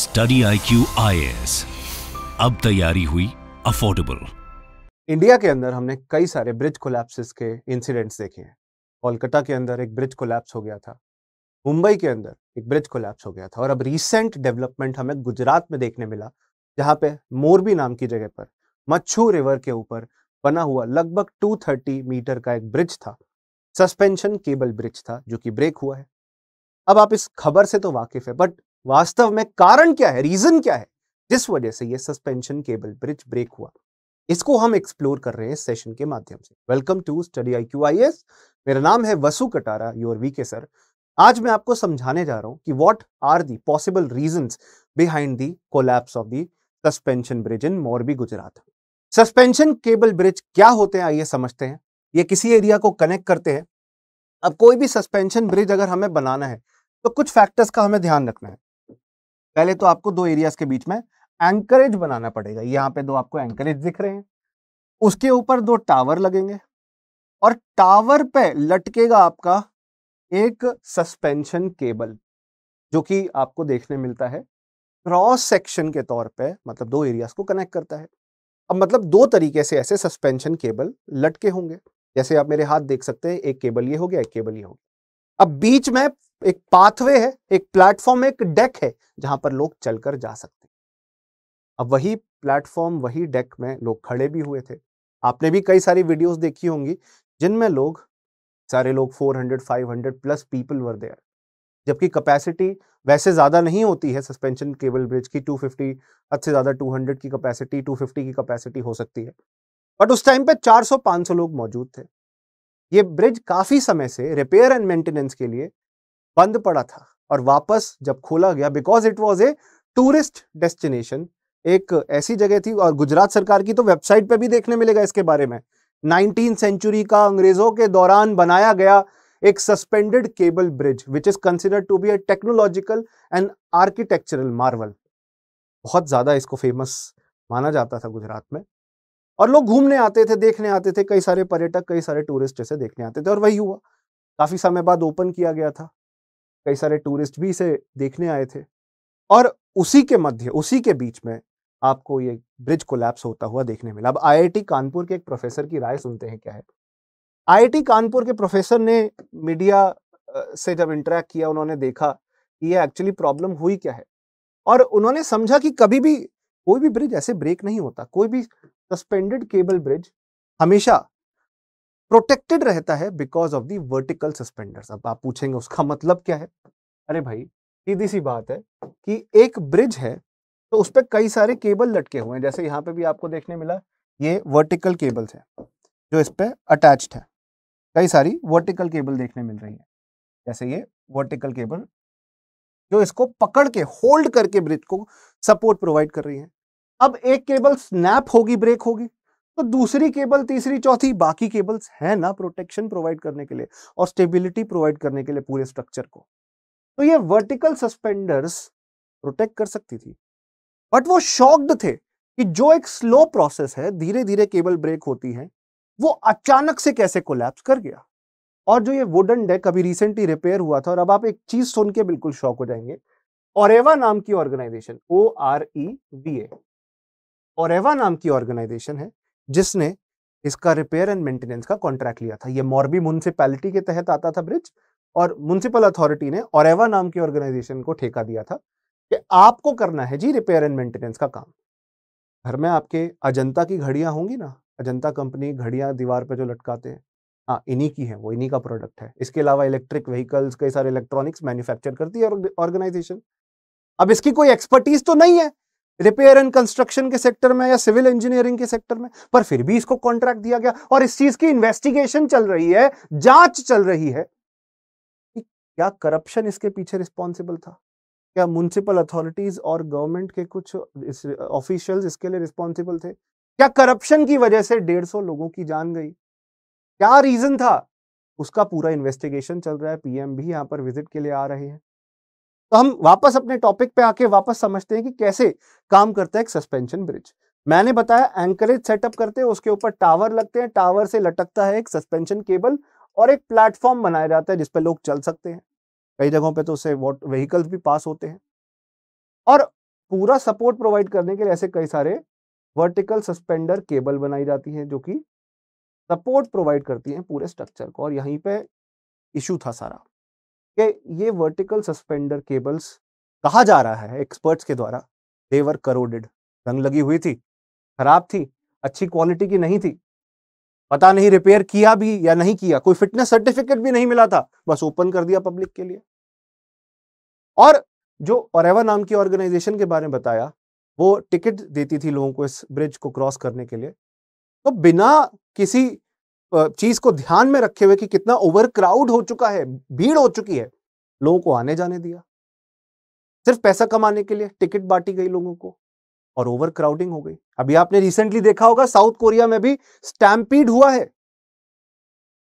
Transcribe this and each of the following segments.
Study I Q अब तैयारी हुई अफोर्डेबल इंडिया के अंदर हमने कई सारे ब्रिज कोलैप्सिस के इंसिडेंट्स देखे हैं कोलकाता के अंदर एक ब्रिज कोलैप्स हो गया था मुंबई के अंदर एक ब्रिज कोलैप्स हो गया था और अब रीसेंट डेवलपमेंट हमें गुजरात में देखने मिला जहां पे मोरबी नाम की जगह पर मच्छू रिवर के ऊपर बना हुआ लगभग 230 मीटर का एक ब्रिज था सस्पेंशन केबल ब्रिज था जो कि ब्रेक हुआ है अब आप इस खबर से तो वाकिफ है बट वास्तव में कारण क्या है रीजन क्या है जिस वजह से यह सस्पेंशन केबल ब्रिज ब्रेक हुआ इसको हम एक्सप्लोर कर रहे हैं सेशन के माध्यम से welcome to study I Q I S मेरा नाम है Vasu Katara your V K sir आज मैं आपको समझाने जा रहा हूँ कि what are the possible reason behind the collapse of the suspension bridge in Morbi Gujarat suspension cable bridge क्या होते हैं आइए समझते हैं ये किसी एरिया को कनेक्ट करते हैं अब कोई भी सस्पेंशन ब्रिज अगर हमें बनाना है तो कुछ फैक्टर्स का हमें ध्यान रखना है पहले तो आपको दो एरियाज के बीच में एंकरेज बनाना पड़ेगा यहाँ पे दो आपको एंकरेज दिख रहे हैं उसके ऊपर दो टावर लगेंगे और टावर पे लटकेगा आपका एक सस्पेंशन केबल जो कि आपको देखने मिलता है क्रॉस सेक्शन के तौर पे मतलब दो एरियाज को कनेक्ट करता है अब मतलब दो तरीके से ऐसे सस्पेंशन केबल लटके होंगे जैसे आप मेरे हाथ देख सकते हैं एक केबल ये हो गया एक केबल ये हो गया अब बीच में एक पाथवे है एक प्लेटफॉर्म एक डेक है जहां पर लोग चलकर जा सकते हैं अब वही प्लेटफॉर्म वही डेक में लोग खड़े भी हुए थे आपने भी कई सारी वीडियोस देखी होंगी जिनमें लोग सारे लोग 400 500 प्लस पीपल वर देयर जबकि कैपेसिटी वैसे ज़्यादा नहीं होती है सस्पेंशन केबल ब्रिज की 250 हद से ज़्यादा 200 की कैपेसिटी 250 की कैपेसिटी हो सकती है बट उस टाइम पे 400-500 लोग मौजूद थे ये ब्रिज काफ़ी समय से रिपेयर एंड मेंटेनेंस के लिए बंद पड़ा था और वापस जब खोला गया because it was a tourist destination एक ऐसी जगह थी और गुजरात सरकार की तो वेबसाइट पे भी देखने मिलेगा इसके बारे में नाइनटीन सेंचुरी का अंग्रेजों के दौरान बनाया गया एक suspended cable bridge which is considered to be a technological and architectural marvel बहुत ज़्यादा इसको फेमस माना जाता था गुजरात में और लोग घूमने आते थे देखने आते थे कई सारे पर्यटक कई सारे टूरिस्ट जैसे देखने आते थे और वही हुआ काफ़ी समय बाद ओपन किया गया था कई सारे टूरिस्ट भी इसे देखने आए थे और उसी के मध्य उसी के बीच में आपको ये ब्रिज कोलैप्स होता हुआ देखने मिला अब आईआईटी कानपुर के एक प्रोफेसर की राय सुनते हैं क्या है आईआईटी कानपुर के प्रोफेसर ने मीडिया से जब इंटरेक्ट किया उन्होंने देखा कि ये एक्चुअली प्रॉब्लम हुई क्या है और उन्होंने समझा कि कभी भी कोई भी ब्रिज ऐसे ब्रेक नहीं होता कोई भी सस्पेंडेड केबल ब्रिज हमेशा प्रोटेक्टेड रहता है because of the vertical suspenders अब आप पूछेंगे उसका मतलब क्या है अरे भाई सीधी सी बात है कि एक ब्रिज है तो उस पर कई सारे केबल लटके हुए हैं जैसे यहाँ पे भी आपको देखने मिला ये वर्टिकल केबल्स हैं जो इस पर अटैच्ड है कई सारी वर्टिकल केबल देखने मिल रही है जैसे ये वर्टिकल केबल जो इसको पकड़ के होल्ड करके ब्रिज को सपोर्ट प्रोवाइड कर रही है अब एक केबल स्नैप होगी ब्रेक होगी तो दूसरी केबल तीसरी चौथी बाकी केबल्स है ना प्रोटेक्शन प्रोवाइड करने के लिए और स्टेबिलिटी प्रोवाइड करने के लिए पूरे स्ट्रक्चर को तो ये वर्टिकल सस्पेंडर्स प्रोटेक्ट कर सकती थी बट वो शॉक्ड थे कि जो एक स्लो प्रोसेस है धीरे धीरे केबल ब्रेक होती है वो अचानक से कैसे कोलैप्स कर गया और जो ये वुडन डेक अभी रिसेंटली रिपेयर हुआ था और अब आप एक चीज सुन के बिल्कुल शौक हो जाएंगे ओरेवा नाम की organisation O R E V Oreva नाम की ऑर्गेनाइजेशन है जिसने इसका रिपेयर एंड मेंटेनेंस का कॉन्ट्रैक्ट लिया था ये मॉर्बी म्यूनसिपैलिटी के तहत आता था ब्रिज और म्यूनसिपल अथॉरिटी ने औरवा नाम की ऑर्गेनाइजेशन को ठेका दिया था कि आपको करना है जी रिपेयर एंड मेंटेनेंस का काम घर में आपके अजंता की घड़ियां होंगी ना अजंता कंपनी घड़ियां दीवार पे जो लटकाते हैं हाँ इन्हीं की है वो इन्हीं का प्रोडक्ट है इसके अलावा इलेक्ट्रिक व्हीकल्स कई सारे इलेक्ट्रॉनिक्स मैन्युफैक्चर करती है ऑर्गेनाइजेशन अब इसकी कोई एक्सपर्टीज तो नहीं है रिपेयर एंड कंस्ट्रक्शन के सेक्टर में या सिविल इंजीनियरिंग के सेक्टर में पर फिर भी इसको कॉन्ट्रैक्ट दिया गया और इस चीज की इन्वेस्टिगेशन चल रही है जांच चल रही है कि क्या करप्शन इसके पीछे रिस्पॉन्सिबल था क्या म्यूनसिपल अथॉरिटीज और गवर्नमेंट के कुछ ऑफिशियल्स इस, इसके लिए रिस्पॉन्सिबल थे क्या करप्शन की वजह से डेढ़ सौ लोगों की जान गई क्या रीजन था उसका पूरा इन्वेस्टिगेशन चल रहा है पीएम भी यहाँ पर विजिट के लिए आ रहे हैं तो हम वापस अपने टॉपिक पे आके वापस समझते हैं कि कैसे काम करता है एक सस्पेंशन ब्रिज मैंने बताया एंकरेज सेटअप करते हैं उसके ऊपर टावर लगते हैं टावर से लटकता है एक सस्पेंशन केबल और एक प्लेटफॉर्म बनाया जाता है जिसपे लोग चल सकते हैं कई जगहों पे तो उसे व्हीकल्स भी पास होते हैं और पूरा सपोर्ट प्रोवाइड करने के लिए ऐसे कई सारे वर्टिकल सस्पेंडर केबल बनाई जाती है जो कि सपोर्ट प्रोवाइड करती है पूरे स्ट्रक्चर को और यहीं पे इशू था सारा कि ये वर्टिकल सस्पेंडर केबल्स कहा जा रहा है एक्सपर्ट्स के द्वारा देवर करोडेड रंग लगी हुई थी खराब थी अच्छी क्वालिटी की नहीं थी पता नहीं रिपेयर किया भी या नहीं किया कोई फिटनेस सर्टिफिकेट भी नहीं मिला था बस ओपन कर दिया पब्लिक के लिए और जो और नाम की ऑर्गेनाइजेशन के बारे में बताया वो टिकट देती थी लोगों को इस ब्रिज को क्रॉस करने के लिए तो बिना किसी चीज को ध्यान में रखे हुए कि कितना ओवरक्राउड हो चुका है भीड़ हो चुकी है लोगों को आने जाने दिया सिर्फ पैसा कमाने के लिए टिकट बांटी गई लोगों को और ओवर क्राउडिंग हो गई अभी आपने रिसेंटली देखा होगा साउथ कोरिया में भी स्टैम्पीड हुआ है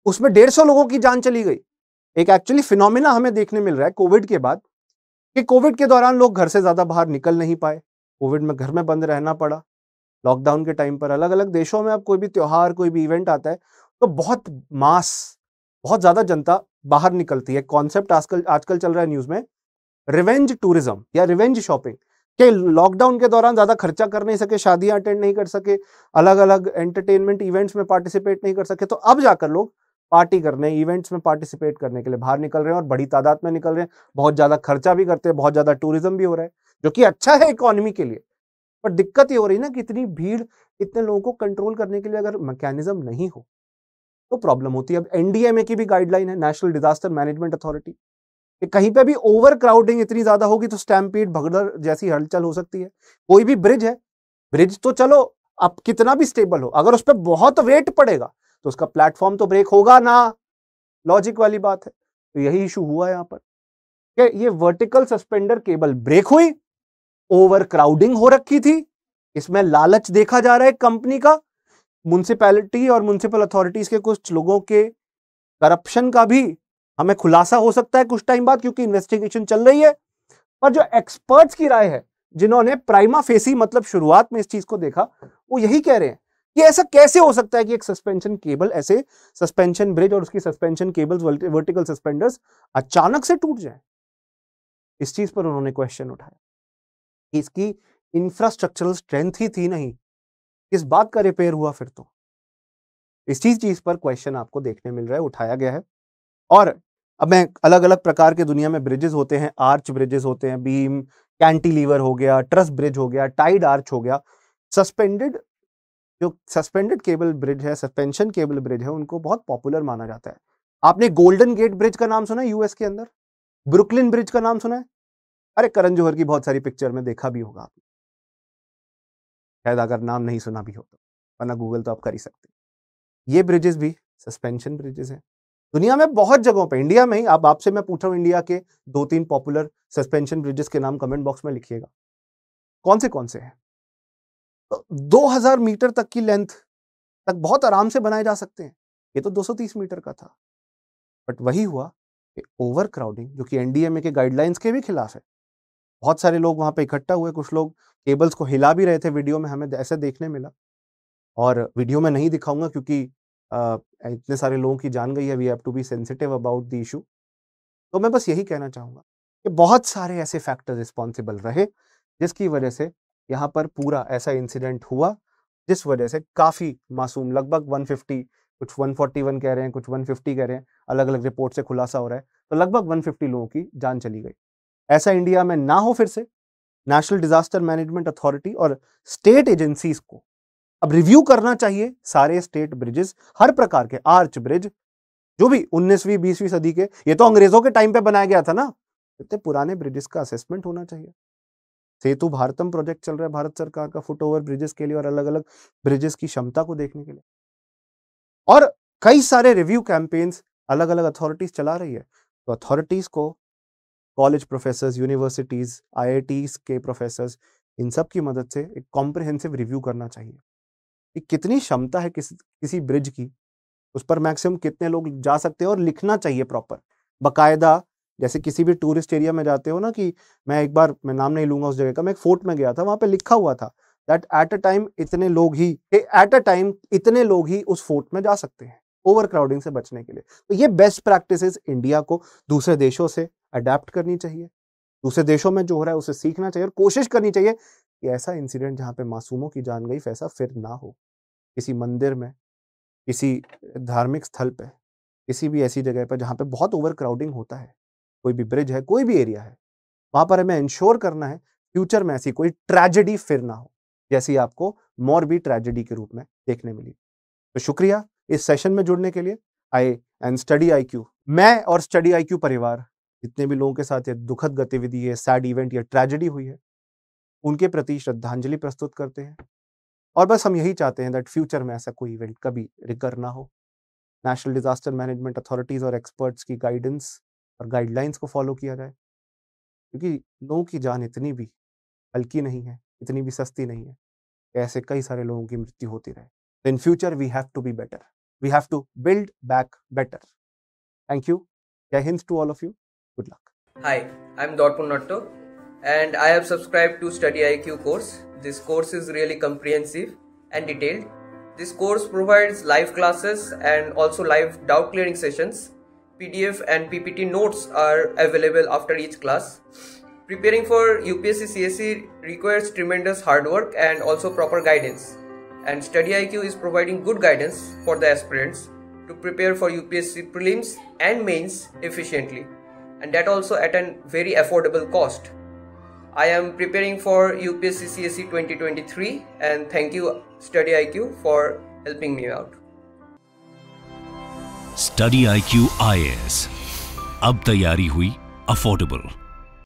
उसमें डेढ़ सौ लोगों की जान चली गई एक एक्चुअली फिनोमिना हमें देखने मिल रहा है कोविड के बाद कि कोविड के दौरान लोग घर से ज्यादा बाहर निकल नहीं पाए कोविड में घर में बंद रहना पड़ा लॉकडाउन के टाइम पर अलग अलग देशों में अब कोई भी त्यौहार कोई भी इवेंट आता है तो बहुत मास बहुत ज़्यादा जनता बाहर निकलती है कॉन्सेप्ट आजकल आजकल चल रहा है न्यूज़ में रिवेंज टूरिज्म या रिवेंज शॉपिंग के लॉकडाउन के दौरान ज़्यादा खर्चा कर नहीं सके शादियां अटेंड नहीं कर सके अलग अलग एंटरटेनमेंट इवेंट्स में पार्टिसिपेट नहीं कर सके तो अब जाकर लोग पार्टी करने इवेंट्स में पार्टिसिपेट करने के लिए बाहर निकल रहे हैं और बड़ी तादाद में निकल रहे हैं बहुत ज़्यादा खर्चा भी करते हैं बहुत ज़्यादा टूरिज्म भी हो रहा है जो कि अच्छा है इकोनॉमी के लिए पर दिक्कत ये हो रही ना कि इतनी भीड़ इतने लोगों को कंट्रोल करने के लिए अगर मैकेनिज्म नहीं हो तो प्रॉब्लम होती है अब एनडीएमए की भी गाइडलाइन है नेशनल डिजास्टर मैनेजमेंट अथॉरिटी कि कहीं पे भी ओवर क्राउडिंग इतनी ज्यादा होगी तो स्टैम्पीड भगदड़ जैसी हलचल हो सकती है कोई भी ब्रिज है ब्रिज तो चलो अब कितना भी स्टेबल हो अगर उस पर बहुत वेट पड़ेगा तो उसका प्लेटफॉर्म तो ब्रेक होगा ना लॉजिक वाली बात है तो यही इशू हुआ यहाँ पर ये वर्टिकल सस्पेंडर केबल ब्रेक हुई ओवर क्राउडिंग हो रखी थी इसमें लालच देखा जा रहा है कंपनी का म्यूनसिपैलिटी और म्यूनसिपल अथॉरिटीज़ के कुछ लोगों के करप्शन का भी हमें खुलासा हो सकता है कुछ टाइम बाद क्योंकि इन्वेस्टिगेशन चल रही है पर जो एक्सपर्ट्स की राय है जिन्होंने प्राइमा फेसी मतलब शुरुआत में इस चीज़ को देखा वो यही कह रहे हैं कि ऐसा कैसे हो सकता है कि एक सस्पेंशन केबल ऐसे सस्पेंशन ब्रिज और उसकी सस्पेंशन केबल्स वर्टिकल सस्पेंडर्स अचानक से टूट जाए इस चीज़ पर उन्होंने क्वेश्चन उठाया इसकी इंफ्रास्ट्रक्चरल स्ट्रेंथ ही थी नहीं किस बात का रिपेयर हुआ फिर तो इस चीज चीज पर क्वेश्चन आपको देखने मिल रहा है उठाया गया है और अब मैं अलग अलग प्रकार के दुनिया में ब्रिजेस होते हैं आर्च ब्रिजेस होते हैं बीम कैंटीलीवर हो गया ट्रस ब्रिज हो गया टाइड आर्च हो गया सस्पेंडेड जो सस्पेंडेड केबल ब्रिज है सस्पेंशन केबल ब्रिज है उनको बहुत पॉपुलर माना जाता है आपने गोल्डन गेट ब्रिज का नाम सुना है यूएस के अंदर ब्रुकलिन ब्रिज का नाम सुना है अरे करण जोहर की बहुत सारी पिक्चर में देखा भी होगा आपने शायद अगर नाम नहीं सुना भी हो तो वरना गूगल तो आप कर ही सकते ये ब्रिजेस भी सस्पेंशन ब्रिजेस हैं दुनिया में बहुत जगहों पे इंडिया में ही आप आपसे मैं पूछ रहा हूँ इंडिया के दो तीन पॉपुलर सस्पेंशन ब्रिजेस के नाम कमेंट बॉक्स में लिखिएगा कौन से कौन से हैं तो हजार मीटर तक की लेंथ तक बहुत आराम से बनाए जा सकते हैं ये तो 230 मीटर का था बट वही हुआ कि ओवर क्राउडिंग जो कि एनडीएमए के गाइडलाइंस के भी खिलाफ है बहुत सारे लोग वहाँ पे इकट्ठा हुए कुछ लोग केबल्स को हिला भी रहे थे वीडियो में हमें ऐसे देखने मिला और वीडियो में नहीं दिखाऊंगा क्योंकि आ, इतने सारे लोगों की जान गई है we have to be sensitive about the issue तो मैं बस यही कहना चाहूंगा कि बहुत सारे ऐसे फैक्टर रिस्पॉन्सिबल रहे जिसकी वजह से यहाँ पर पूरा ऐसा इंसिडेंट हुआ जिस वजह से काफ़ी मासूम लगभग 150 कुछ 141 कह रहे हैं कुछ 150 कह रहे हैं अलग अलग रिपोर्ट से खुलासा हो रहा है तो लगभग 150 लोगों की जान चली गई ऐसा इंडिया में ना हो फिर से नेशनल डिजास्टर मैनेजमेंट अथॉरिटी और स्टेट एजेंसीज को अब रिव्यू करना चाहिए सारे स्टेट ब्रिजेस हर प्रकार के आर्च ब्रिज जो भी 19वीं 20वीं सदी के ये तो अंग्रेजों के टाइम पे बनाया गया था ना इतने पुराने ब्रिजेस का असेसमेंट होना चाहिए सेतु भारतम प्रोजेक्ट चल रहा है भारत सरकार का फुट ओवर ब्रिजेस के लिए और अलग अलग ब्रिजेस की क्षमता को देखने के लिए और कई सारे रिव्यू कैंपेन्स अलग अलग अथॉरिटीज चला रही है तो अथॉरिटीज को कॉलेज प्रोफेसर्स यूनिवर्सिटीज़ आई के प्रोफेसर्स इन सब की मदद से एक कॉम्प्रिहेंसिव रिव्यू करना चाहिए कि कितनी क्षमता है किस किसी ब्रिज की उस पर मैक्सिमम कितने लोग जा सकते हैं और लिखना चाहिए प्रॉपर बाकायदा जैसे किसी भी टूरिस्ट एरिया में जाते हो ना कि मैं एक बार मैं नाम नहीं लूंगा उस जगह का मैं एक फोर्ट में गया था वहां पे लिखा हुआ था दैट एट अ टाइम इतने लोग ही एट अ टाइम इतने लोग ही उस फोर्ट में जा सकते हैं ओवरक्राउडिंग से बचने के लिए तो ये बेस्ट प्रैक्टिसेस इंडिया को दूसरे देशों से अडेप्ट करनी चाहिए दूसरे देशों में जो हो रहा है उसे सीखना चाहिए और कोशिश करनी चाहिए कि ऐसा इंसिडेंट जहाँ पे मासूमों की जान गई वैसा फिर ना हो किसी मंदिर में किसी धार्मिक स्थल पे किसी भी ऐसी जगह पर जहाँ पे बहुत ओवर क्राउडिंग होता है कोई भी ब्रिज है कोई भी एरिया है वहाँ पर हमें इंश्योर करना है फ्यूचर में ऐसी कोई ट्रेजेडी फिर ना हो जैसी आपको मोरबी ट्रेजेडी के रूप में देखने मिली तो शुक्रिया इस सेशन में जुड़ने के लिए I and study I Q मैं और स्टडी आई क्यू परिवार जितने भी लोगों के साथ ये दुखद गतिविधि या सैड इवेंट या ट्रेजिडी हुई है उनके प्रति श्रद्धांजलि प्रस्तुत करते हैं और बस हम यही चाहते हैं दैट फ्यूचर में ऐसा कोई इवेंट कभी रिकर ना हो नेशनल डिजास्टर मैनेजमेंट अथॉरिटीज़ और एक्सपर्ट्स की गाइडेंस और गाइडलाइंस को फॉलो किया जाए क्योंकि लोगों की जान इतनी भी हल्की नहीं है इतनी भी सस्ती नहीं है ऐसे कई सारे लोगों की मृत्यु होती रहे in future we have to be better We have to build back better. Thank you. Jai Hind to all of you. Good luck. Hi, I'm Dorpun Natto and I have subscribed to Study IQ course. This course is really comprehensive and detailed. This course provides live classes and also live doubt clearing sessions. PDF and PPT notes are available after each class. Preparing for UPSC CSE requires tremendous hard work and also proper guidance and StudyIQ is providing good guidance for the aspirants to prepare for UPSC prelims and mains efficiently and that also at a very affordable cost. I am preparing for UPSC CSE 2023 and thank you StudyIQ for helping me out. StudyIQ IS Ab tayari hui affordable.